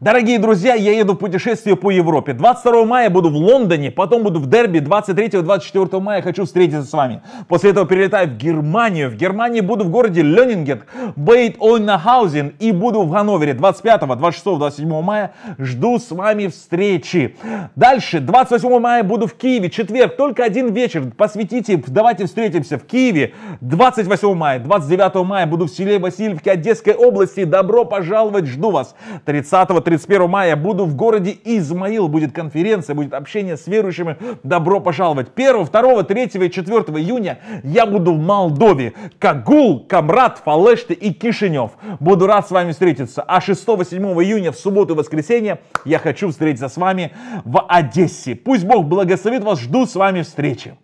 Дорогие друзья, я еду в путешествие по Европе. 22 мая буду в Лондоне, потом буду в Дерби. 23-24 мая хочу встретиться с вами. После этого перелетаю в Германию. В Германии буду в городе Лёнингет, бейт ойнахаузен и буду в Ганновере 25, 26, 27 мая. Жду с вами встречи. Дальше, 28 мая буду в Киеве, четверг, только один вечер. Посвятите, давайте встретимся в Киеве. 28 мая, 29 мая буду в селе Васильевке Одесской области. Добро пожаловать, жду вас. 30 31 мая буду в городе Измаил. Будет конференция, будет общение с верующими. Добро пожаловать. 1, 2, 3 и 4 июня я буду в Молдове. Кагул, Камрад, Фалешты и Кишинев. Буду рад с вами встретиться. А 6-7 июня в субботу и воскресенье я хочу встретиться с вами в Одессе. Пусть Бог благословит вас. Жду с вами встречи.